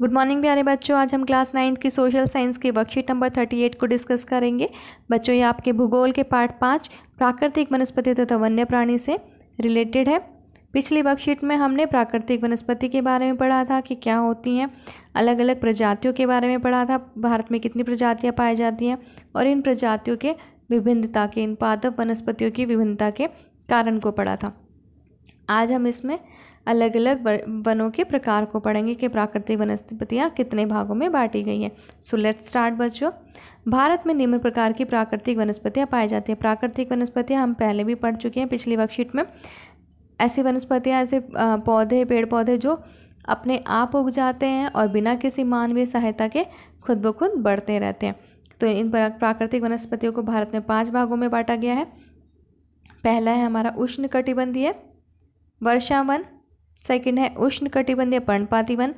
good morning प्यारे बच्चों आज हम क्लास नाइन्थ की सोशल साइंस की वर्कशीट नंबर थर्टी एट को डिस्कस करेंगे बच्चों ये आपके भूगोल के पार्ट पाँच प्राकृतिक वनस्पति तथा वन्य प्राणी से रिलेटेड है पिछली वर्कशीट में हमने प्राकृतिक वनस्पति के बारे में पढ़ा था कि क्या होती हैं अलग अलग प्रजातियों के बारे में पढ़ा था भारत में कितनी प्रजातियाँ पाई जाती हैं और इन प्रजातियों के विभिन्नता के इन पादप वनस्पतियों की विभिन्नता के कारण को पढ़ा था आज हम इसमें अलग अलग वनों के प्रकार को पढ़ेंगे कि प्राकृतिक वनस्पतियाँ कितने भागों में बांटी गई हैं सो लेट स्टार्ट बच्चों भारत में निम्न प्रकार की प्राकृतिक वनस्पतियाँ पाई जाती हैं प्राकृतिक वनस्पतियाँ हम पहले भी पढ़ चुके हैं पिछली वर्कशीट में ऐसी वनस्पतियाँ ऐसे पौधे पेड़ पौधे जो अपने आप उग जाते हैं और बिना किसी मानवीय सहायता के खुद ब खुद बढ़ते रहते हैं तो इन प्राकृतिक वनस्पतियों को भारत में पांच भागों में बांटा गया है पहला है हमारा उष्ण कटिबंधीय वर्षावन सेकंड है उष्ण कटिबंधीय पर्णपाती वन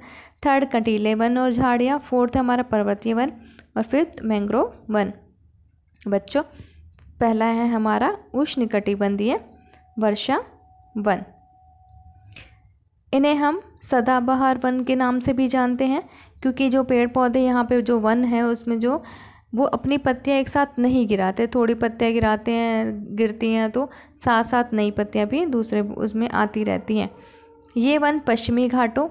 थर्ड कंटीले वन और झाड़ियाँ फोर्थ है हमारा पर्वतीय वन और फिफ्थ मैंग्रोव वन बच्चों पहला है हमारा उष्ण कटिबंधीय वर्षा वन इन्हें हम सदाबहार वन के नाम से भी जानते हैं क्योंकि जो पेड़ पौधे यहाँ पे जो वन है उसमें जो वो अपनी पत्तियाँ एक साथ नहीं गिराते थोड़ी पत्तियाँ गिराते हैं गिरती हैं तो साथ साथ नई पत्तियाँ भी दूसरे उसमें आती रहती हैं ये वन पश्चिमी घाटों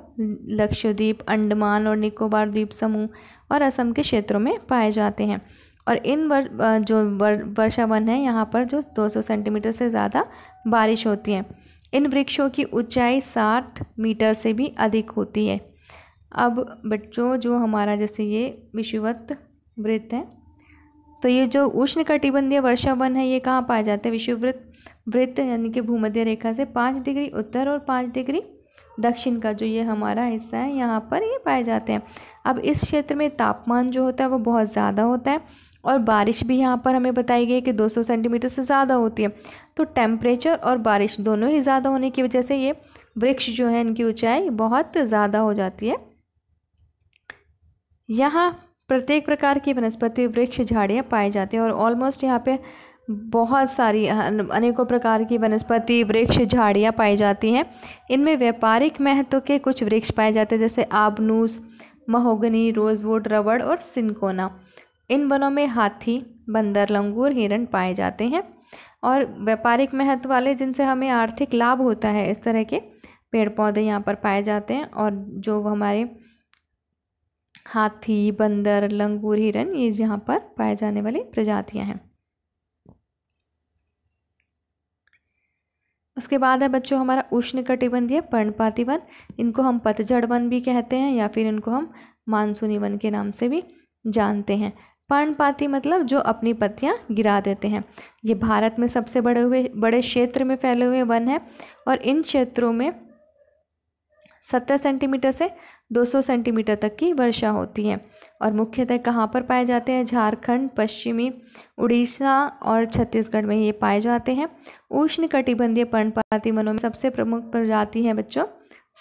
लक्षद्वीप अंडमान और निकोबार द्वीप समूह और असम के क्षेत्रों में पाए जाते हैं और इन वर, जो वर्षा वन है यहाँ पर जो 200 सेंटीमीटर से ज़्यादा बारिश होती है इन वृक्षों की ऊंचाई 60 मीटर से भी अधिक होती है अब बच्चों जो हमारा जैसे ये विषुवत वृत्त है तो ये जो उष्ण कटिबंधीय वर्षा वन है ये कहाँ पाए जाते हैं विषुवृत्त वृत्त यानी कि भूमध्य रेखा से पाँच डिग्री उत्तर और पाँच डिग्री दक्षिण का जो ये हमारा हिस्सा है यहाँ पर ये पाए जाते हैं अब इस क्षेत्र में तापमान जो होता है वो बहुत ज़्यादा होता है और बारिश भी यहाँ पर हमें बताई गई कि 200 सेंटीमीटर से ज़्यादा होती है तो टेम्परेचर और बारिश दोनों ही ज़्यादा होने की वजह से ये वृक्ष जो है इनकी ऊंचाई बहुत ज़्यादा हो जाती है यहाँ प्रत्येक प्रकार की वनस्पति वृक्ष झाड़ियाँ पाए जाते हैं और ऑलमोस्ट यहाँ पे बहुत सारी अनेकों प्रकार की वनस्पति वृक्ष झाड़ियाँ पाई जाती हैं इनमें व्यापारिक महत्व के कुछ वृक्ष पाए जाते हैं जैसे आबनूस महोगनी रोजवुड रबड़ और सिनकोना इन वनों में हाथी बंदर लंगूर हिरण पाए जाते हैं और व्यापारिक महत्व वाले जिनसे हमें आर्थिक लाभ होता है इस तरह के पेड़ पौधे यहाँ पर पाए जाते हैं और जो हमारे हाथी बंदर लंगूर हिरण ये यहाँ पर पाए जाने वाली प्रजातियाँ हैं उसके बाद है बच्चों हमारा उष्ण कटिबंधीय पर्णपाती वन इनको हम पतझड़ वन भी कहते हैं या फिर इनको हम मानसूनी वन के नाम से भी जानते हैं पर्णपाती मतलब जो अपनी पत्तियां गिरा देते हैं ये भारत में सबसे बड़े हुए बड़े क्षेत्र में फैले हुए वन हैं और इन क्षेत्रों में सत्तर सेंटीमीटर से दो सौ सेंटीमीटर तक की वर्षा होती है और मुख्यतः कहाँ पर पाए जाते हैं झारखंड पश्चिमी उड़ीसा और छत्तीसगढ़ में ये पाए जाते हैं उष्ण कटिबंधीय पर्णपाती वनों में सबसे प्रमुख प्रजाति है बच्चों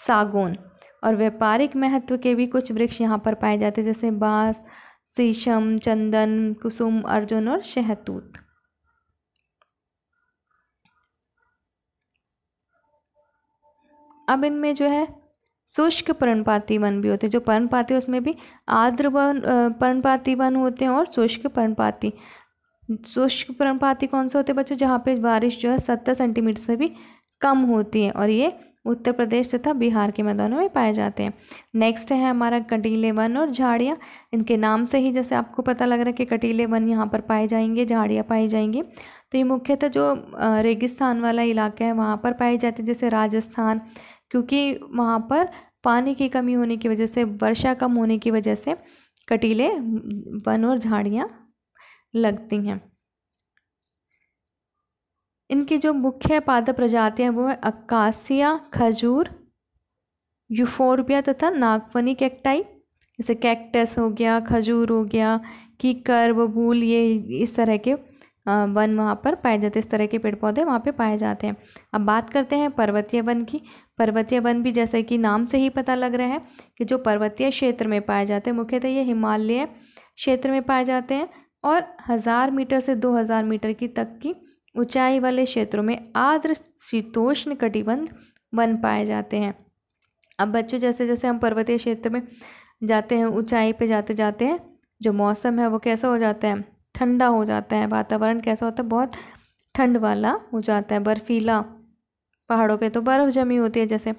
सागौन और व्यापारिक महत्व के भी कुछ वृक्ष यहाँ पर पाए जाते हैं जैसे बाँस शीशम चंदन कुसुम अर्जुन और शहतूत अब इनमें जो है शुष्क पर्णपाती वन भी होते हैं जो पर्णपाती उसमें भी आर्द्र वन पर्णपाती वन होते हैं और शुष्क पर्णपाती शुष्क पर्णपाती कौन से होते हैं बच्चों जहाँ पे बारिश जो है सत्तर सेंटीमीटर से भी कम होती है और ये उत्तर प्रदेश तथा बिहार के मैदानों में पाए जाते हैं नेक्स्ट है हमारा कटीले वन और झाड़ियाँ इनके नाम से ही जैसे आपको पता लग रहा है कि कटीले वन यहाँ पर पाए जाएंगे झाड़ियाँ पाई जाएंगी तो ये मुख्यतः जो रेगिस्तान वाला इलाका है वहाँ पर पाए जाते हैं जैसे राजस्थान क्योंकि वहाँ पर पानी की कमी होने की वजह से वर्षा कम होने की वजह से कटीले वन और झाड़ियाँ लगती हैं इनकी जो मुख्य पाद प्रजातियाँ वो है अक्कासिया खजूर यूफोरबिया तथा नागफनी कैक्टाई जैसे कैक्टस हो गया खजूर हो गया कीकर बबूल ये इस तरह के वन वहाँ पर पाए जाते हैं इस तरह के पेड़ पौधे वहाँ पे पाए जाते हैं अब बात करते हैं पर्वतीय वन की पर्वतीय वन भी जैसे कि नाम से ही पता लग रहा है कि जो पर्वतीय क्षेत्र में पाए जाते हैं मुख्यतः ये हिमालय क्षेत्र में पाए जाते हैं और हज़ार मीटर से दो हज़ार मीटर की तक की ऊंचाई वाले क्षेत्रों में आर्द्र शीतोष्ण कटिबंध वन पाए जाते हैं अब बच्चों जैसे जैसे हम पर्वतीय क्षेत्र में जाते हैं ऊँचाई पर जाते जाते हैं जो मौसम है वो कैसा हो जाता है ठंडा हो जाता है वातावरण कैसा होता है बहुत ठंड वाला हो जाता है बर्फीला पहाड़ों पे तो बर्फ़ जमी होती है जैसे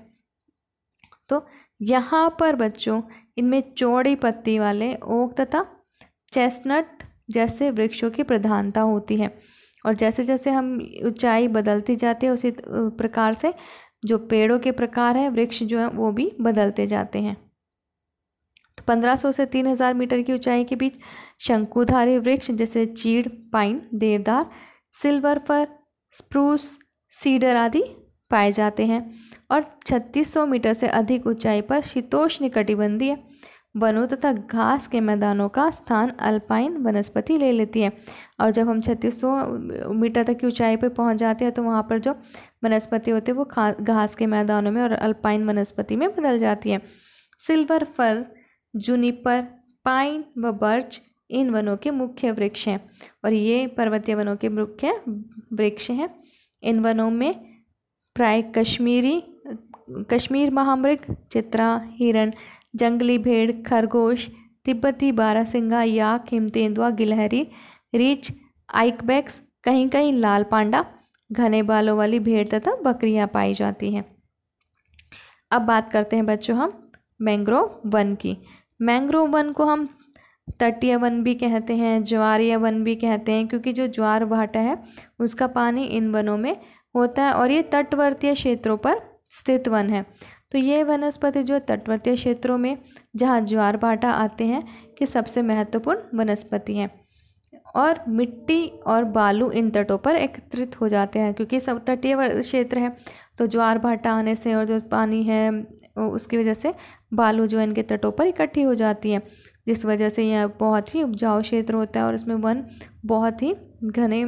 तो यहाँ पर बच्चों इनमें चौड़ी पत्ती वाले ओक तथा चेस्टनट जैसे वृक्षों की प्रधानता होती है और जैसे जैसे हम ऊंचाई बदलती जाती है उसी प्रकार से जो पेड़ों के प्रकार हैं वृक्ष जो हैं वो भी बदलते जाते हैं 1500 से 3000 मीटर की ऊंचाई के बीच शंकुधारी वृक्ष जैसे चीड़ पाइन देवदार सिल्वर पर स्प्रूस सीडर आदि पाए जाते हैं और 3600 मीटर से अधिक ऊंचाई पर शीतोष्ण कटिबंधीय वनों तथा घास के मैदानों का स्थान अल्पाइन वनस्पति ले लेती है और जब हम 3600 मीटर तक की ऊंचाई पर पहुंच जाते हैं तो वहाँ पर जो वनस्पति होती है वो घास के मैदानों में और अल्पाइन वनस्पति में बदल जाती है सिल्वर फर जुनिपर पाइन व बर्च इन वनों के मुख्य वृक्ष हैं और ये पर्वतीय वनों के मुख्य वृक्ष हैं इन वनों में प्राय कश्मीरी कश्मीर महामृग चित्रा हिरण जंगली भेड़ खरगोश तिब्बती बारासिंगा याक हिमतेंदुआ गिलहरी रीछ आइकबैक्स कहीं कहीं लाल पांडा घने बालों वाली भेड़ तथा बकरियां पाई जाती हैं अब बात करते हैं बच्चों हम मैंग्रोव वन की मैंग्रोव वन को हम तटीय वन भी कहते हैं ज्वारीय वन भी कहते हैं क्योंकि जो ज्वार भाटा है उसका पानी इन वनों में होता है और ये तटवर्तीय क्षेत्रों पर स्थित वन है तो ये वनस्पति जो तटवर्तीय क्षेत्रों में जहाँ ज्वार भाटा आते हैं कि सबसे महत्वपूर्ण वनस्पति हैं और मिट्टी और बालू इन तटों पर एकत्रित हो जाते हैं क्योंकि सब तटीय क्षेत्र है तो ज्वार भाटा आने से और जो पानी है उसकी वजह से बालू जो है इनके तटों पर इकट्ठी हो जाती है जिस वजह से यह बहुत ही उपजाऊ क्षेत्र होता है और इसमें वन बहुत ही घने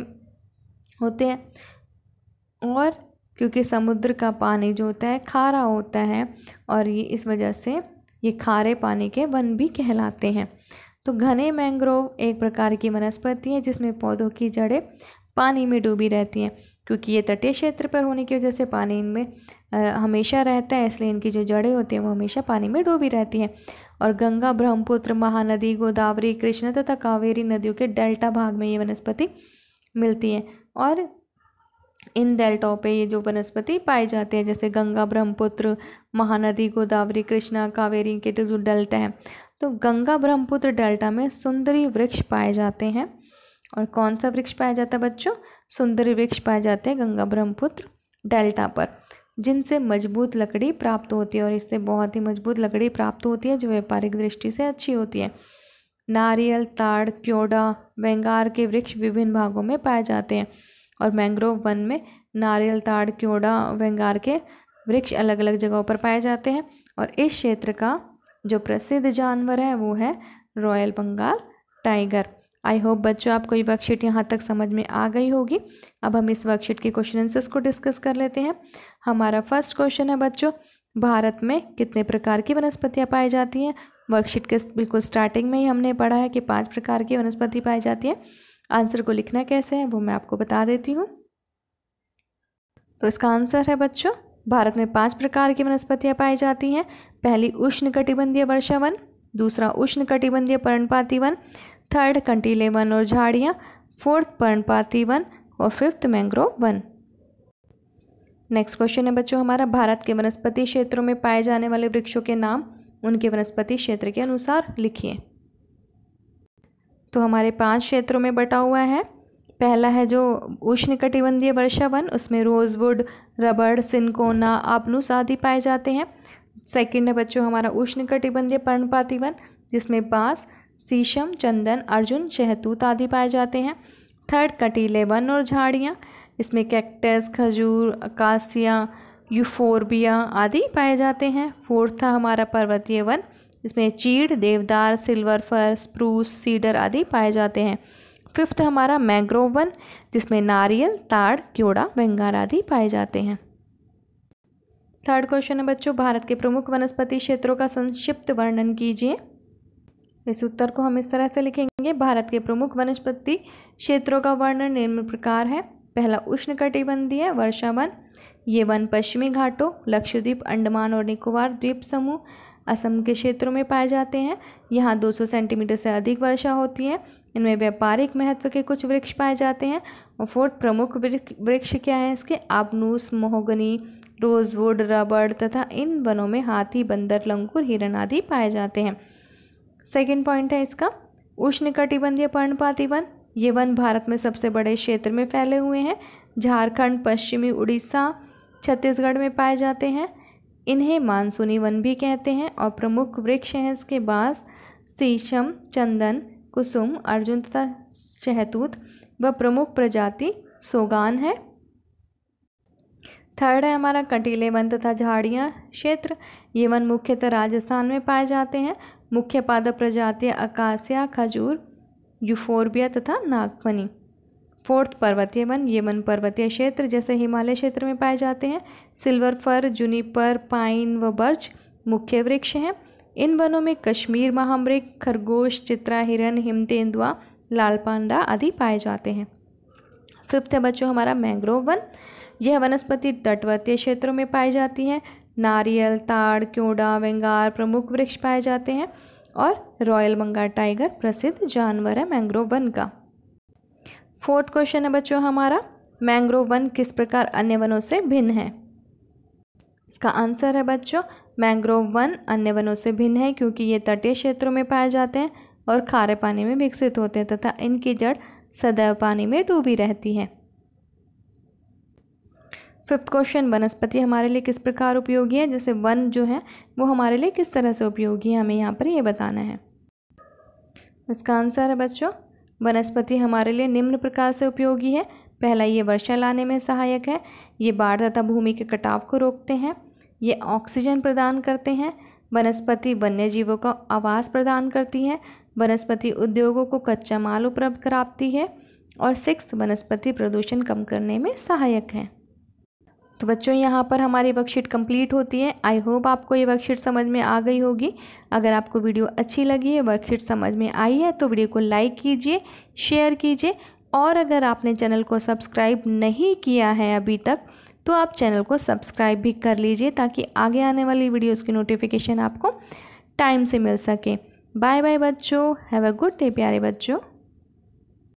होते हैं और क्योंकि समुद्र का पानी जो होता है खारा होता है और ये इस वजह से ये खारे पानी के वन भी कहलाते हैं तो घने मैंग्रोव एक प्रकार की वनस्पति है जिसमें पौधों की जड़ें पानी में डूबी रहती हैं क्योंकि ये तटीय क्षेत्र पर होने की वजह से पानी इनमें हमेशा रहते हैं इसलिए इनकी जो जड़ें होती हैं वो हमेशा पानी में डूबी रहती हैं और गंगा ब्रह्मपुत्र महानदी गोदावरी कृष्णा तथा कावेरी नदियों के डेल्टा भाग में ये वनस्पति मिलती है और इन डेल्टाओं पे ये जो वनस्पति पाए जाते हैं जैसे गंगा ब्रह्मपुत्र महानदी गोदावरी कृष्णा कावेरी के जो डेल्टा हैं तो गंगा ब्रह्मपुत्र डेल्टा में सुंदरी वृक्ष पाए जाते हैं और कौन सा वृक्ष पाया जाता है बच्चों सुंदरी वृक्ष पाए जाते हैं गंगा ब्रह्मपुत्र डेल्टा पर जिनसे मजबूत लकड़ी प्राप्त होती है और इससे बहुत ही मजबूत लकड़ी प्राप्त होती है जो व्यापारिक दृष्टि से अच्छी होती है नारियल ताड़ क्योडा वेंगार के वृक्ष विभिन्न भागों में पाए जाते हैं और मैंग्रोव वन में नारियल ताड़ क्योडा वेंगार के वृक्ष अलग अलग जगहों पर पाए जाते हैं और इस क्षेत्र का जो प्रसिद्ध जानवर है वो है royal Bengal tiger I hope बच्चों आपको ये वर्कशीट यहाँ तक समझ में आ गई होगी अब हम इस वर्कशीट के क्वेश्चन आंसर्स को डिस्कस कर लेते हैं हमारा फर्स्ट क्वेश्चन है बच्चों भारत में कितने प्रकार की वनस्पतियाँ पाई जाती हैं वर्कशीट के बिल्कुल स्टार्टिंग में ही हमने पढ़ा है कि पाँच प्रकार की वनस्पति पाई जाती हैं आंसर को लिखना कैसे है वो मैं आपको बता देती हूँ तो इसका आंसर है बच्चों भारत में पांच प्रकार की वनस्पतियाँ पाई जाती हैं पहली उष्ण कटिबंधीय वर्षा वन दूसरा उष्ण कटिबंधीय पर्णपाती वन थर्ड कंटीले वन और झाड़ियाँ फोर्थ पर्णपाती वन और फिफ्थ मैंग्रोव वन नेक्स्ट क्वेश्चन है बच्चों हमारा भारत के वनस्पति क्षेत्रों में पाए जाने वाले वृक्षों के नाम उनके वनस्पति क्षेत्र के अनुसार लिखिए तो हमारे पांच क्षेत्रों में बटा हुआ है पहला है जो उष्णकटिबंधीय वर्षा वन उसमें रोज़वुड रबड़ सिनकोना आपनूस आदि पाए जाते हैं सेकंड है बच्चों हमारा उष्णकटिबंधीय पर्णपाती वन जिसमें बांस शीशम चंदन अर्जुन शहतूत आदि पाए जाते हैं थर्ड कटीले वन और झाड़ियाँ इसमें कैक्टस खजूर अकासिया यूफोरबिया आदि पाए जाते हैं फोर्थ था हमारा पर्वतीय वन इसमें चीड़ देवदार सिल्वर फर स्प्रूस सीडर आदि पाए जाते हैं फिफ्थ हमारा मैंग्रोव वन जिसमें नारियल ताड़ क्योड़ा बंगार आदि पाए जाते हैं थर्ड क्वेश्चन है बच्चों भारत के प्रमुख वनस्पति क्षेत्रों का संक्षिप्त वर्णन कीजिए इस उत्तर को हम इस तरह से लिखेंगे भारत के प्रमुख वनस्पति क्षेत्रों का वर्णन निम्न प्रकार है पहला उष्ण कटिबंधीय वर्षा वन ये वन पश्चिमी घाटों लक्षद्वीप अंडमान और निकोबार द्वीप समूह असम के क्षेत्रों में पाए जाते हैं यहाँ 200 सेंटीमीटर से अधिक वर्षा होती है इनमें व्यापारिक महत्व के कुछ वृक्ष पाए जाते हैं और फोर्थ प्रमुख वृक्ष क्या हैं इसके आबनूस मोहगनी रोजवुड रबड़ तथा इन वनों में हाथी बंदर लंगूर हिरण आदि पाए जाते हैं सेकेंड पॉइंट है इसका उष्ण कटिबंधीय पर्णपाती वन ये वन भारत में सबसे बड़े क्षेत्र में फैले हुए हैं झारखंड पश्चिमी उड़ीसा छत्तीसगढ़ में पाए जाते हैं इन्हें मानसूनी वन भी कहते हैं और प्रमुख वृक्ष हैं इसके बाँस शीशम चंदन कुसुम अर्जुन तथा शहतूत व प्रमुख प्रजाति सोगान है थर्ड है हमारा कटीले वन तथा झाड़ियाँ क्षेत्र ये वन मुख्यतः राजस्थान में पाए जाते हैं मुख्य पादप प्रजातियाँ अकाशिया खजूर यूफोर्बिया तथा नागफनी फोर्थ पर्वतीय वन ये वन पर्वतीय क्षेत्र जैसे हिमालय क्षेत्र में पाए जाते हैं सिल्वर फर जुनीपर पाइन व बर्च मुख्य वृक्ष हैं इन वनों में कश्मीर महामृग खरगोश चित्रा हिरन तेंदुआ लाल पांडा आदि पाए जाते हैं फिफ्थ है बच्चों हमारा मैंग्रोव वन यह वनस्पति तटवर्तीय क्षेत्रों में पाई जाती हैं नारियल ताड़ क्योड़ा वेंगार प्रमुख वृक्ष पाए जाते हैं और रॉयल बंगाल टाइगर प्रसिद्ध जानवर है मैंग्रोव वन का फोर्थ क्वेश्चन है बच्चों हमारा मैंग्रोव वन किस प्रकार अन्य वनों से भिन्न है इसका आंसर है बच्चों मैंग्रोव वन अन्य वनों से भिन्न है क्योंकि ये तटीय क्षेत्रों में पाए जाते हैं और खारे पानी में विकसित होते हैं तथा इनकी जड़ सदैव पानी में डूबी रहती है फिफ्थ क्वेश्चन वनस्पति हमारे लिए किस प्रकार उपयोगी है जैसे वन जो है वो हमारे लिए किस तरह से उपयोगी है हमें यहाँ पर ये बताना है इसका आंसर है बच्चों वनस्पति हमारे लिए निम्न प्रकार से उपयोगी है पहला ये वर्षा लाने में सहायक है ये बाढ़ तथा भूमि के कटाव को रोकते हैं ये ऑक्सीजन प्रदान करते हैं वनस्पति वन्य जीवों का आवास प्रदान करती है वनस्पति उद्योगों को कच्चा माल उपलब्ध कराती है और सिक्स वनस्पति प्रदूषण कम करने में सहायक है तो बच्चों यहाँ पर हमारी वर्कशीट कंप्लीट होती है आई होप आपको ये वर्कशीट समझ में आ गई होगी अगर आपको वीडियो अच्छी लगी है वर्कशीट समझ में आई है तो वीडियो को लाइक कीजिए शेयर कीजिए और अगर आपने चैनल को सब्सक्राइब नहीं किया है अभी तक तो आप चैनल को सब्सक्राइब भी कर लीजिए ताकि आगे आने वाली वीडियोज़ की नोटिफिकेशन आपको टाइम से मिल सके बाय बाय बच्चों हैव अ गुड डे प्यारे बच्चों